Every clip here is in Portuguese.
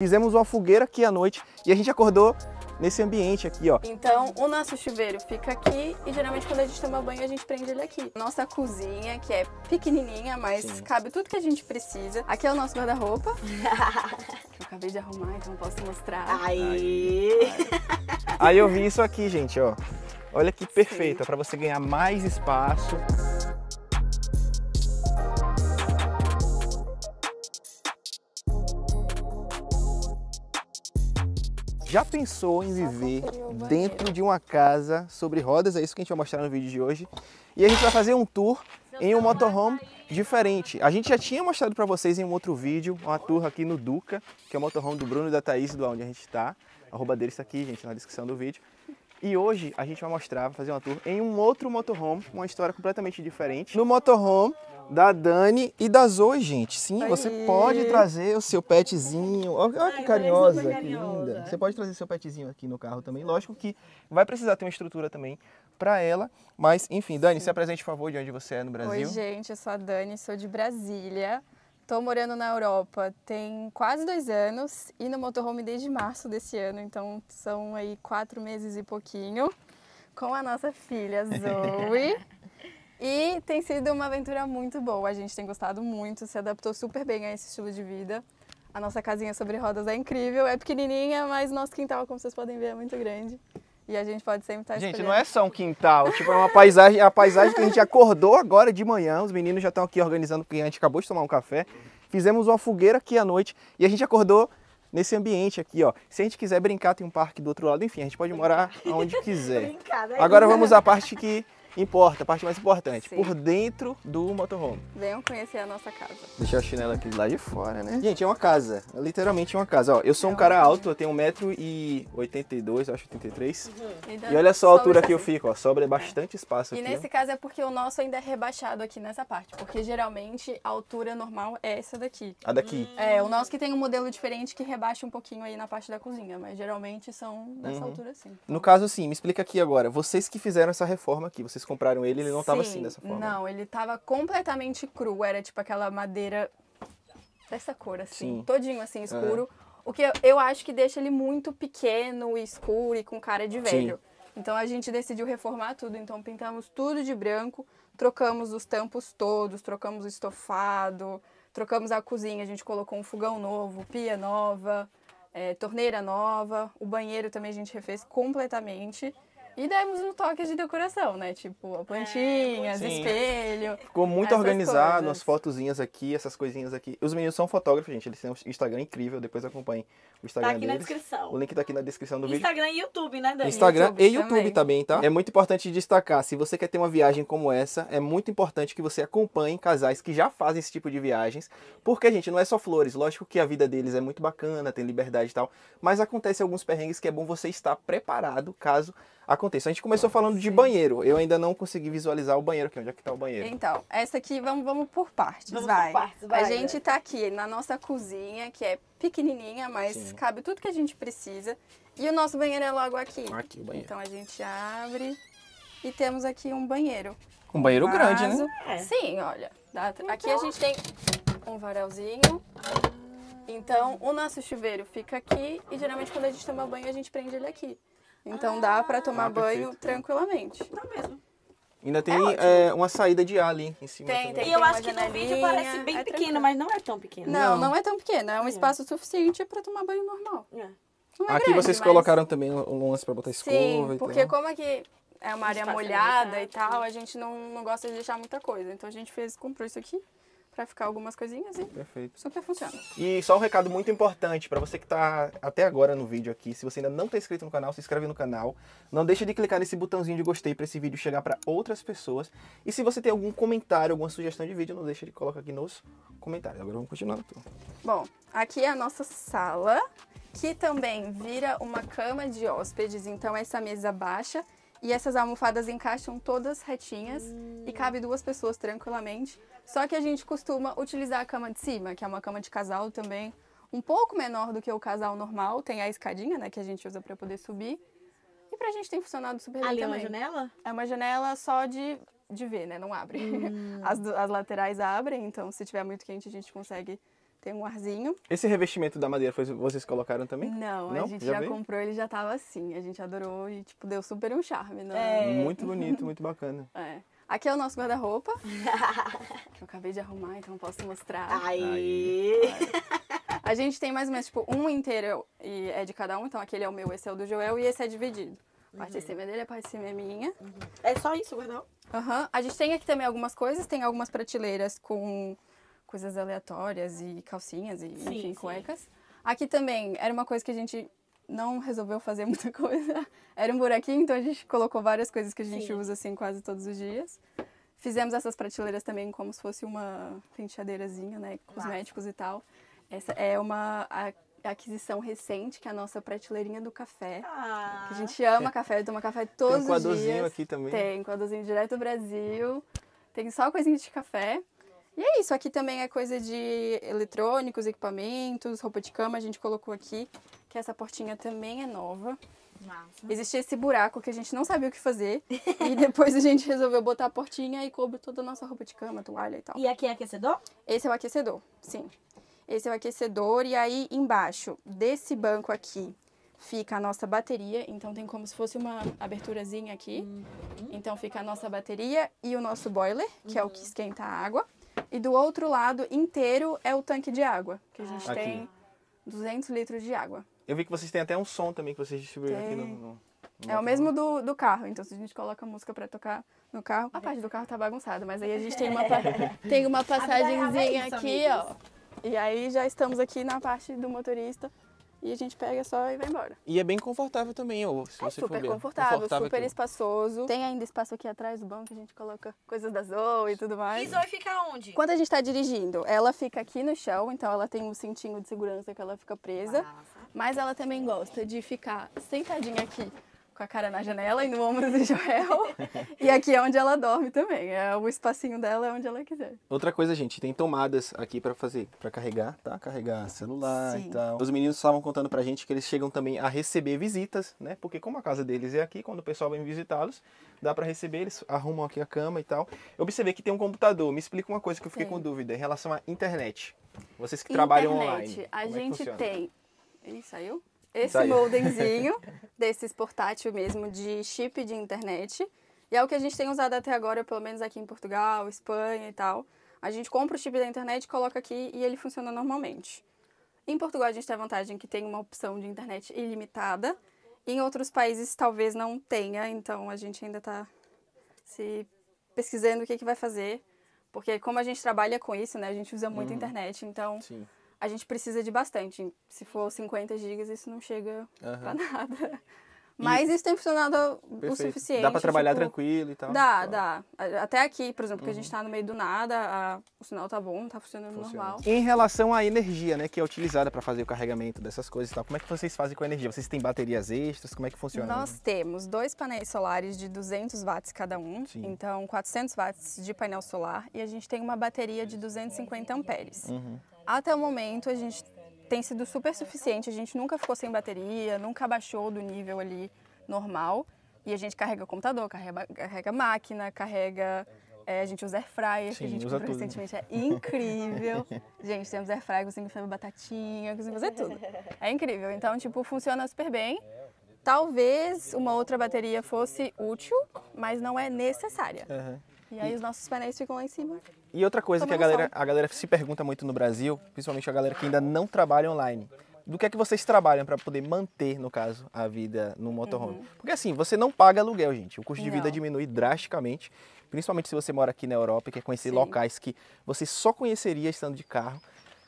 Fizemos uma fogueira aqui à noite e a gente acordou nesse ambiente aqui, ó. Então, o nosso chuveiro fica aqui e geralmente quando a gente toma banho a gente prende ele aqui. Nossa cozinha, que é pequenininha, mas Sim. cabe tudo que a gente precisa. Aqui é o nosso guarda-roupa, eu acabei de arrumar, então posso mostrar. Aí! Aí eu vi isso aqui, gente, ó. Olha que perfeita, é para você ganhar mais espaço. Já pensou em viver dentro de uma casa sobre rodas? É isso que a gente vai mostrar no vídeo de hoje. E a gente vai fazer um tour em um motorhome tá diferente. A gente já tinha mostrado para vocês em um outro vídeo, uma tour aqui no Duca, que é o motorhome do Bruno e da Thaís, do onde a gente está. Arroba dele deles está aqui, gente, na descrição do vídeo. E hoje a gente vai mostrar, fazer uma tour em um outro motorhome, uma história completamente diferente. No motorhome da Dani e da Zoe, gente. Sim, você pode trazer o seu petzinho. Olha, que carinhosa, que linda. Você pode trazer seu petzinho aqui no carro também. Lógico que vai precisar ter uma estrutura também para ela. Mas, enfim, Dani, Sim. se apresente, por favor, de onde você é no Brasil. Oi, gente, eu sou a Dani, sou de Brasília. Estou morando na Europa tem quase dois anos e no motorhome desde março desse ano, então são aí quatro meses e pouquinho, com a nossa filha Zoe. E tem sido uma aventura muito boa, a gente tem gostado muito, se adaptou super bem a esse estilo de vida. A nossa casinha sobre rodas é incrível, é pequenininha, mas nosso quintal, como vocês podem ver, é muito grande. E a gente pode sempre estar tá Gente, não é só um quintal, tipo, é uma paisagem, é a paisagem que a gente acordou agora de manhã, os meninos já estão aqui organizando, porque a gente acabou de tomar um café, fizemos uma fogueira aqui à noite e a gente acordou nesse ambiente aqui, ó. Se a gente quiser brincar, tem um parque do outro lado, enfim, a gente pode morar onde quiser. Né? Agora vamos à parte que importa, a parte mais importante, Sim. por dentro do motorhome. Venham conhecer a nossa casa. Deixar a chinela aqui lá de fora, né? Gente, é uma casa, é literalmente uma casa. Ó, eu sou é um cara alto, eu tenho 1,82m, acho 83 uhum. E, e olha só a altura que eu fico, ó, sobra bastante é. espaço e aqui. E nesse ó. caso é porque o nosso ainda é rebaixado aqui nessa parte, porque geralmente a altura normal é essa daqui. A daqui? Hum. É, o nosso que tem um modelo diferente que rebaixa um pouquinho aí na parte da cozinha, mas geralmente são dessa uhum. altura assim. No caso assim, me explica aqui agora, vocês que fizeram essa reforma aqui, vocês vocês compraram ele, ele não estava assim dessa forma. Não, ele estava completamente cru, era tipo aquela madeira dessa cor, assim, Sim. todinho assim, é. escuro. É. O que eu, acho que deixa ele muito pequeno e escuro e com cara de velho. Sim. Então a gente decidiu reformar tudo, então pintamos tudo de branco, trocamos os tampos todos, trocamos o estofado, trocamos a cozinha, a gente colocou um fogão novo, pia nova, é, torneira nova, o banheiro também a gente refez completamente. E demos um toque de decoração, né? Tipo, plantinhas, é, Sim. espelho. Ficou muito organizado, coisas. as fotozinhas aqui, essas coisinhas aqui. Os meninos são fotógrafos, gente. Eles têm um Instagram incrível, depois acompanhem o tá Instagram tá aqui deles. na descrição. O link tá aqui na descrição do Instagram vídeo. Instagram e YouTube, né, Dani? Instagram YouTube e YouTube também. também, tá? É muito importante destacar, se você quer ter uma viagem como essa, é muito importante que você acompanhe casais que já fazem esse tipo de viagens. Porque, gente, não é só flores. Lógico que a vida deles é muito bacana, tem liberdade e tal. Mas acontece alguns perrengues que é bom você estar preparado caso aconteça. A gente começou falando de banheiro. Eu ainda não consegui visualizar o banheiro aqui. Onde é que está o banheiro? Então, essa aqui, vamos, vamos por partes, vamos vai. Por partes, vai. A gente está aqui na nossa cozinha, que é pequenininha, mas Sim. cabe tudo que a gente precisa. E o nosso banheiro é logo aqui. Aqui o banheiro. Então a gente abre e temos aqui um banheiro. Um banheiro um grande, né? É. Sim, olha. Então... Aqui a gente tem um varalzinho. Então, o nosso chuveiro fica aqui e geralmente quando a gente toma banho, a gente prende ele aqui. Então ah, dá para tomar ah, banho tranquilamente. Tá mesmo. Ainda tem é é, uma saída de ar ali em cima. Tem, também. tem. E eu acho que no vídeo parece é bem é pequeno, tranquilo. mas não é tão pequeno. Não, não, não é tão pequeno. É um é. espaço suficiente para tomar banho normal. É. aqui grande, vocês mas... colocaram também um lance para botar escova. Sim, porque como aqui é uma área molhada e tal, né? a gente não, não gosta de deixar muita coisa. Então a gente fez, comprou isso aqui para ficar algumas coisinhas e Perfeito. super funciona. E só um recado muito importante para você que está até agora no vídeo aqui, se você ainda não está inscrito no canal, se inscreve no canal, não deixa de clicar nesse botãozinho de gostei para esse vídeo chegar para outras pessoas. E se você tem algum comentário, alguma sugestão de vídeo, não deixa de colocar aqui nos comentários. Agora vamos continuar. Então. Bom, aqui é a nossa sala, que também vira uma cama de hóspedes, então essa mesa baixa e essas almofadas encaixam todas retinhas hum. e cabe duas pessoas tranquilamente. Só que a gente costuma utilizar a cama de cima, que é uma cama de casal também, um pouco menor do que o casal normal, tem a escadinha, né, que a gente usa para poder subir. E pra gente tem funcionado super bem ali é uma janela? É uma janela só de de ver, né? Não abre. Hum. As, as laterais abrem, então se tiver muito quente a gente consegue tem um arzinho. Esse revestimento da madeira foi vocês colocaram também? Não, não? a gente já, já comprou, ele já estava assim. A gente adorou e tipo deu super um charme, né? É. Muito bonito, muito bacana. É. Aqui é o nosso guarda-roupa, que eu acabei de arrumar, então posso mostrar. Aí. A gente tem mais ou menos tipo um inteiro e é de cada um, então aquele é o meu, esse é o do Joel e esse é dividido. A parte uhum. de cima é dele, a parte de cima é minha. Uhum. É só isso, guarda Aham. Uhum. A gente tem aqui também algumas coisas, tem algumas prateleiras com coisas aleatórias e calcinhas e, sim, enfim, cuecas. Sim. Aqui também era uma coisa que a gente não resolveu fazer muita coisa. Era um buraquinho, então a gente colocou várias coisas que a gente sim. usa assim quase todos os dias. Fizemos essas prateleiras também como se fosse uma penteadeirazinha, né? Cosméticos Nossa. e tal. Essa é uma aquisição recente, que é a nossa prateleirinha do café. Ah. Que a gente ama café, toma café todos os dias. Tem um quadrozinho aqui também. Tem, quadrozinho direto do Brasil. Tem só coisinha de café. E é isso, aqui também é coisa de eletrônicos, equipamentos, roupa de cama, a gente colocou aqui, que essa portinha também é nova. Massa. Existia esse buraco que a gente não sabia o que fazer. e depois a gente resolveu botar a portinha e cobre toda a nossa roupa de cama, toalha e tal. E aqui é aquecedor? Esse é o aquecedor, sim. Esse é o aquecedor. E aí embaixo desse banco aqui fica a nossa bateria. Então tem como se fosse uma aberturazinha aqui. Uhum. Então fica a nossa bateria e o nosso boiler, que uhum. é o que uhum. esquenta a água. E do outro lado inteiro é o tanque de água, que a gente ah, aqui. tem 200 litros de água. Eu vi que vocês têm até um som também que vocês distribuíram tem. aqui no, no... É o mesmo do, do carro, então se a gente coloca a música para tocar no carro, a parte do carro tá bagunçada, mas aí a gente tem uma, tem uma é passagemzinha aqui, ó. E aí já estamos aqui na parte do motorista, e a gente pega só e vai embora. E é bem confortável também, ou se é você super for confortável, confortável, super espaçoso. Tem ainda espaço aqui atrás do banco que a gente coloca coisas da Zoe e tudo mais. E Zoe fica onde? Quando a gente está dirigindo, ela fica aqui no chão, então ela tem um cintinho de segurança que ela fica presa. Nossa. Mas ela também gosta de ficar sentadinha aqui com a cara na janela e no ombro do Joel. e aqui é onde ela dorme também. É o espacinho dela é onde ela quiser. Outra coisa, gente, tem tomadas aqui para fazer, para carregar, tá? Carregar celular Sim. e tal. Os meninos estavam contando pra gente que eles chegam também a receber visitas, né? Porque como a casa deles é aqui, quando o pessoal vem visitá-los, dá para receber, eles arrumam aqui a cama e tal. Eu observei que tem um computador. Me explica uma coisa que eu fiquei com dúvida em relação à internet. Vocês que internet, trabalham online. A é gente é tem. Ele saiu? esse moldenzinho desses portátil mesmo de chip de internet. E é o que a gente tem usado até agora, pelo menos aqui em Portugal, Espanha e tal. A gente compra o chip da internet, coloca aqui e ele funciona normalmente. Em Portugal a gente tem a vantagem que tem uma opção de internet ilimitada. Em outros países talvez não tenha, então a gente ainda está se pesquisando o que, que vai fazer. Porque como a gente trabalha com isso, né? A gente usa muito hum, internet, então... Sim a gente precisa de bastante. Se for 50 gigas, isso não chega uhum. pra nada. Mas e... isso tem funcionado Perfeito. o suficiente. Dá pra trabalhar tipo, tranquilo e tal? Dá, tal. Tá. dá. Até aqui, por exemplo, porque uhum. a gente uhum. tá no meio do nada, a... o sinal tá bom, tá funcionando Funciona. normal. Em relação à energia, né, que é utilizada para fazer o carregamento dessas coisas e tal, como é que vocês fazem com a energia? Vocês têm baterias extras? Como é que funciona? Nós né? temos dois painéis solares de 200 watts cada um, Sim. então 400 watts de painel solar, e a gente tem uma bateria de 250 amperes. Uhum. Até o momento a gente tem sido super suficiente, a gente nunca ficou sem bateria, nunca baixou do nível ali normal. E a gente carrega computador, carrega, carrega máquina, carrega. É, a gente usa Air Sim, que a gente comprou tudo. recentemente, é incrível. gente, temos Fryer conseguimos fazer batatinha, conseguimos fazer tudo. É incrível. Então, tipo, funciona super bem. Talvez uma outra bateria fosse útil, mas não é necessária. Uhum. E aí e... os nossos painéis ficam lá em cima. E outra coisa que a galera, a galera se pergunta muito no Brasil, principalmente a galera que ainda não trabalha online. Do que é que vocês trabalham para poder manter, no caso, a vida no motorhome? Uhum. Porque assim, você não paga aluguel, gente. O custo de não. vida diminui drasticamente, principalmente se você mora aqui na Europa e quer conhecer Sim. locais que você só conheceria estando de carro.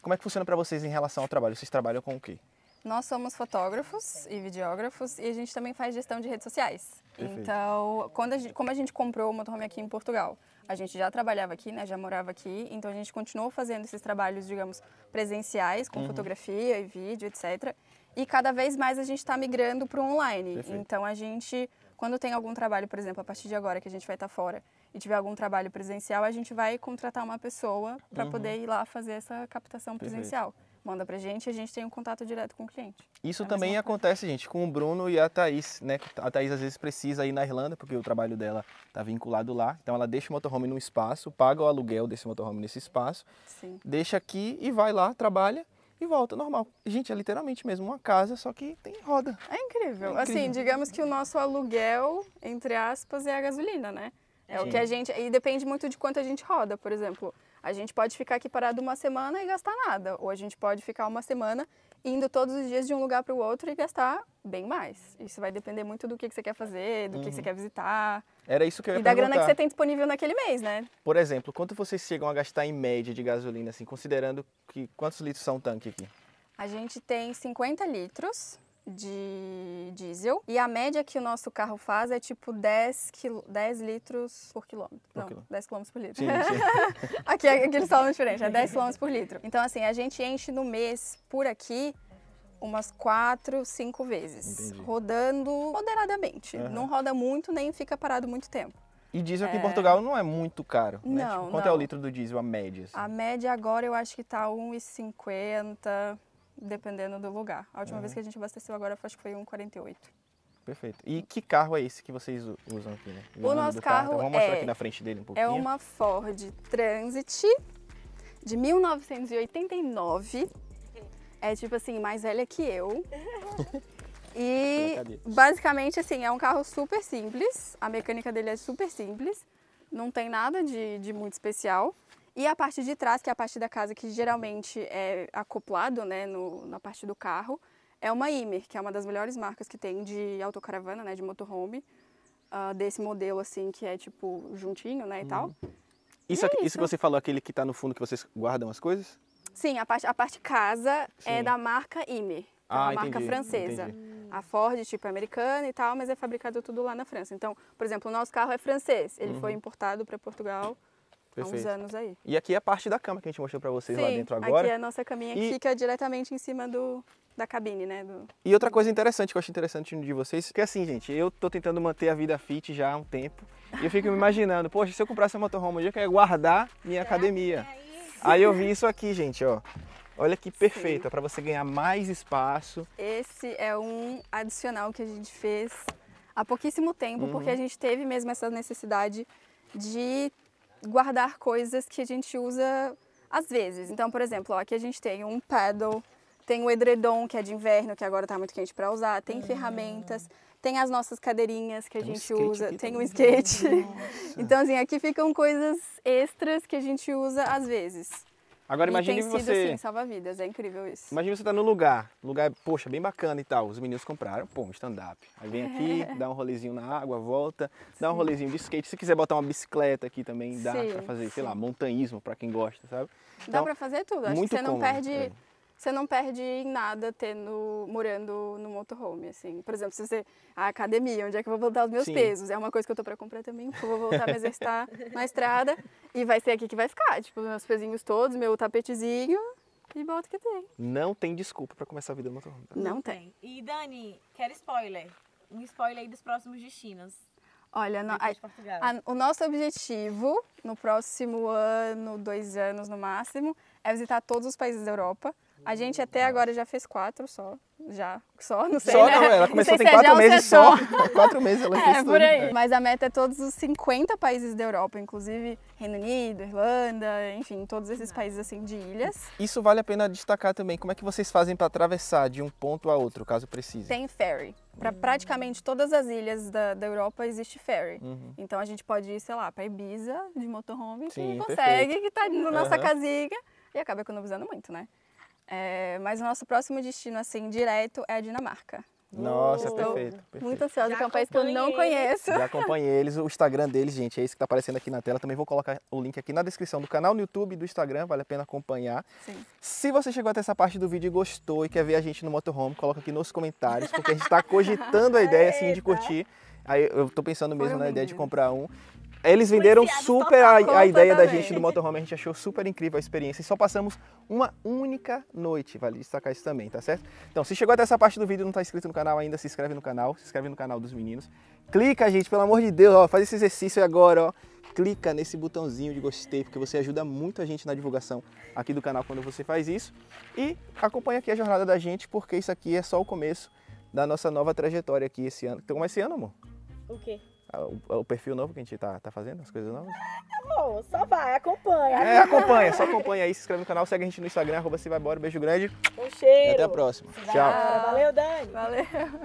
Como é que funciona para vocês em relação ao trabalho? Vocês trabalham com o quê? Nós somos fotógrafos e videógrafos e a gente também faz gestão de redes sociais. Perfeito. Então, quando a gente, como a gente comprou o motorhome aqui em Portugal, a gente já trabalhava aqui, né, já morava aqui, então a gente continuou fazendo esses trabalhos, digamos, presenciais, com uhum. fotografia e vídeo, etc. E cada vez mais a gente está migrando para o online. Perfeito. Então, a gente, quando tem algum trabalho, por exemplo, a partir de agora que a gente vai estar tá fora e tiver algum trabalho presencial, a gente vai contratar uma pessoa para uhum. poder ir lá fazer essa captação presencial. Perfeito manda pra gente e a gente tem um contato direto com o cliente. Isso é também acontece, coisa. gente, com o Bruno e a Thaís, né? A Thaís às vezes precisa ir na Irlanda, porque o trabalho dela tá vinculado lá. Então ela deixa o motorhome num espaço, paga o aluguel desse motorhome nesse espaço, Sim. deixa aqui e vai lá, trabalha e volta normal. Gente, é literalmente mesmo uma casa, só que tem roda. É incrível. É assim, incrível. Assim, digamos que o nosso aluguel, entre aspas, é a gasolina, né? É Sim. o que a gente. E depende muito de quanto a gente roda, por exemplo. A gente pode ficar aqui parado uma semana e gastar nada, ou a gente pode ficar uma semana indo todos os dias de um lugar para o outro e gastar bem mais. Isso vai depender muito do que, que você quer fazer, do uhum. que, que, você uhum. quer visitar. Era isso que eu ia E da grana que você tem disponível naquele mês, né? Por exemplo, quanto vocês chegam a gastar em média de gasolina, assim, considerando que quantos litros são um tanque aqui? A gente tem 50 litros de diesel. E a média que o nosso carro faz é tipo 10, quil... 10 litros por quilômetro. Por Não, quilômetro. 10 quilômetros por litro. Sim, sim. aqui, aqui é eles falam diferente, é 10 quilômetros por litro. Então, assim, a gente enche no mês por aqui umas quatro, cinco vezes. Entendi. Rodando moderadamente. Uhum. Não roda muito, nem fica parado muito tempo. E diesel aqui em é. Portugal não é muito caro, né? não, né? Tipo, quanto não. é o litro do diesel, a média? Assim? A média agora eu acho que tá 1,50 dependendo do lugar. A última uhum. vez que a gente abasteceu agora acho que foi 1,48. Perfeito. E que carro é esse que vocês usam aqui, né? O, o nosso carro, carro então, vamos mostrar é, aqui na frente dele um é pouquinho. É uma Ford Transit de 1989. É tipo assim, mais velha que eu. E basicamente assim, é um carro super simples. A mecânica dele é super simples. Não tem nada de, de muito especial. E a parte de trás, que é a parte da casa que geralmente é acoplado né, no, na parte do carro, é uma Imer, que é uma das melhores marcas que tem de autocaravana, né, de motorhome, uh, desse modelo assim que é tipo juntinho, né, e hum. tal. Isso, e é isso, que você falou, aquele que está no fundo que vocês guardam as coisas? Sim, a parte, a parte casa é Sim. é da marca Imer, que é ah, uma entendi, marca francesa. Entendi. A Ford, tipo, é americana e tal, mas é fabricado tudo lá na França. Então, por exemplo, o nosso carro é francês, ele uhum. foi importado para Portugal Perfeito. Há uns anos aí. E aqui é a parte da cama que a gente mostrou para vocês Sim, lá dentro agora. aqui é a nossa caminha e... que fica diretamente em cima do, da cabine, né? Do... E outra coisa interessante que eu acho interessante de vocês, que é assim, gente, eu tô tentando manter a vida fit já há um tempo. E eu fico me imaginando, poxa, se eu comprar a motorhome eu quero guardar minha academia. É aí eu vi isso aqui, gente, ó. Olha que perfeita, para você ganhar mais espaço. Esse é um adicional que a gente fez há pouquíssimo tempo, uhum. porque a gente teve mesmo essa necessidade de guardar coisas que a gente usa às vezes. Então, por exemplo, ó, aqui a gente tem um paddle, tem o edredom, que é de inverno, que agora está muito quente para usar, tem ah. ferramentas, tem as nossas cadeirinhas que tem a gente um usa, tem também. um skate. então, assim, aqui ficam coisas extras que a gente usa às vezes. Agora imagine tem sido, você. Sim, salva vidas, é incrível isso. Imagina você tá no lugar, lugar, poxa, bem bacana e tal. Os meninos compraram, pô, um stand-up. Aí vem aqui, dá um rolezinho na água, volta, sim. dá um rolezinho de skate. Se quiser botar uma bicicleta aqui também, dá sim, pra fazer, sim. sei lá, montanhismo pra quem gosta, sabe? Então, dá pra fazer tudo, acho que você não cômodo, perde. É você não perde em nada tendo, morando no motorhome, assim. Por exemplo, se você, a ah, academia, onde é que eu vou voltar os meus Sim. pesos? É uma coisa que eu tô para comprar também, eu vou voltar a me exercitar na estrada e vai ser aqui que vai ficar, tipo, meus pezinhos todos, meu tapetezinho e bota que tem. Não tem desculpa para começar a vida no motorhome. Tá? Não tem. E Dani, quero spoiler. Um spoiler aí dos próximos destinos. Olha, no, a, a, o nosso objetivo no próximo ano, dois anos no máximo, é visitar todos os países da Europa. A gente até agora já fez quatro só. Já. Só, não sei. Só né? não, ela começou tem é quatro meses é só. É, quatro meses ela é, fez. tudo. por aí. Mas a meta é todos os 50 países da Europa, inclusive Reino Unido, Irlanda, enfim, todos esses países assim de ilhas. Isso vale a pena destacar também. Como é que vocês fazem para atravessar de um ponto a outro, caso precise? Tem ferry. Para hum. praticamente todas as ilhas da, da Europa existe ferry. Uhum. Então a gente pode ir, sei lá, para Ibiza de motorhome, Sim, que consegue, perfeito. que está na nossa uhum. casinha e acaba economizando muito, né? É, mas o nosso próximo destino, assim, direto é a Dinamarca. Nossa, Estou perfeito, perfeito. Muito ansiosa, que é um país que eu não conheço. Já acompanhei eles, o Instagram deles, gente, é isso que está aparecendo aqui na tela. Também vou colocar o link aqui na descrição do canal no YouTube e do Instagram, vale a pena acompanhar. Sim. Se você chegou até essa parte do vídeo e gostou e quer ver a gente no motorhome, coloca aqui nos comentários, porque a gente está cogitando a ideia, assim, de curtir. Aí eu estou pensando mesmo Foi na ideia de comprar um. Eles venderam super a, a ideia também. da gente do motorhome, a gente achou super incrível a experiência e só passamos uma única noite, vale destacar isso também, tá certo? Então, se chegou até essa parte do vídeo e não está inscrito no canal ainda, se inscreve no canal, se inscreve no canal dos meninos. Clica, gente, pelo amor de Deus, ó, faz esse exercício agora, ó. Clica nesse botãozinho de gostei, porque você ajuda muito a gente na divulgação aqui do canal quando você faz isso. E acompanha aqui a jornada da gente, porque isso aqui é só o começo da nossa nova trajetória aqui esse ano. Então, tá como é esse ano, amor? O quê? Ah, o, o, perfil novo que a gente tá, tá fazendo, as coisas novas? bom só vai, acompanha. É, acompanha, só acompanha aí, se inscreve no canal, segue a gente no Instagram, arroba se vai embora. Beijo grande. Um cheiro. E até a próxima. Tchau. Valeu, Dani. Valeu.